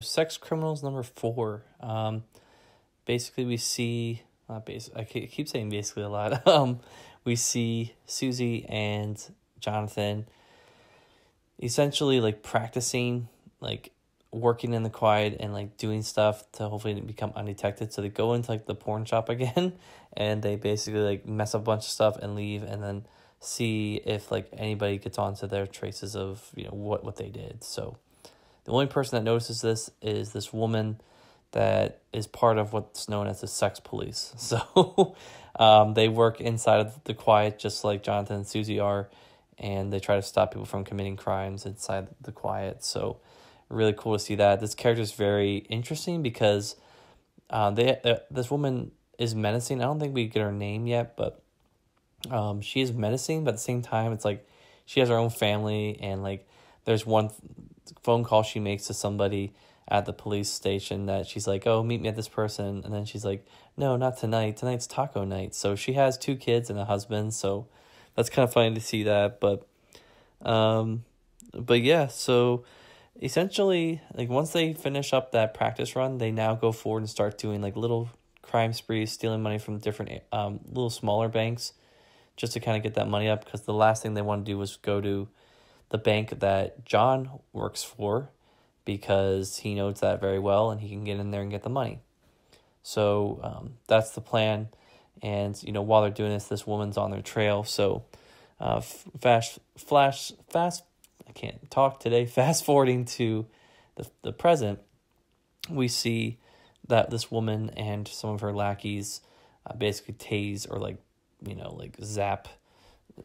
Sex Criminals number four. Um, basically, we see not base. I keep saying basically a lot. Um, we see Susie and Jonathan essentially like practicing, like working in the quiet and like doing stuff to hopefully become undetected. So they go into like the porn shop again, and they basically like mess up a bunch of stuff and leave, and then see if like anybody gets onto their traces of you know what what they did. So the only person that notices this is this woman that is part of what's known as the sex police. So um, they work inside of the quiet, just like Jonathan and Susie are, and they try to stop people from committing crimes inside the quiet. So really cool to see that. This character is very interesting because uh, they uh, this woman is menacing. I don't think we get her name yet, but um, she is menacing. But at the same time, it's like she has her own family, and like there's one phone call she makes to somebody at the police station that she's like, "Oh, meet me at this person," and then she's like, "No, not tonight. Tonight's taco night." So she has two kids and a husband, so that's kind of funny to see that, but um but yeah, so essentially like once they finish up that practice run, they now go forward and start doing like little crime sprees, stealing money from different um little smaller banks just to kind of get that money up because the last thing they want to do was go to the bank that John works for because he knows that very well and he can get in there and get the money. So um, that's the plan. And, you know, while they're doing this, this woman's on their trail. So uh, fast, flash, fast, I can't talk today. Fast forwarding to the, the present, we see that this woman and some of her lackeys uh, basically tase or like, you know, like zap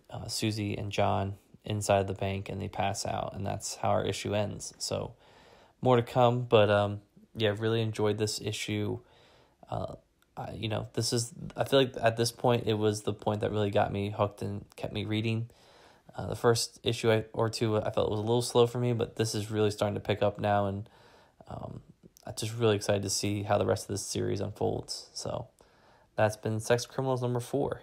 uh, Susie and John inside the bank and they pass out, and that's how our issue ends. So, more to come, but um, yeah, really enjoyed this issue. Uh, I, you know, this is I feel like at this point it was the point that really got me hooked and kept me reading. Uh, the first issue I, or two I felt was a little slow for me, but this is really starting to pick up now, and um, I'm just really excited to see how the rest of this series unfolds. So that's been Sex Criminals number four.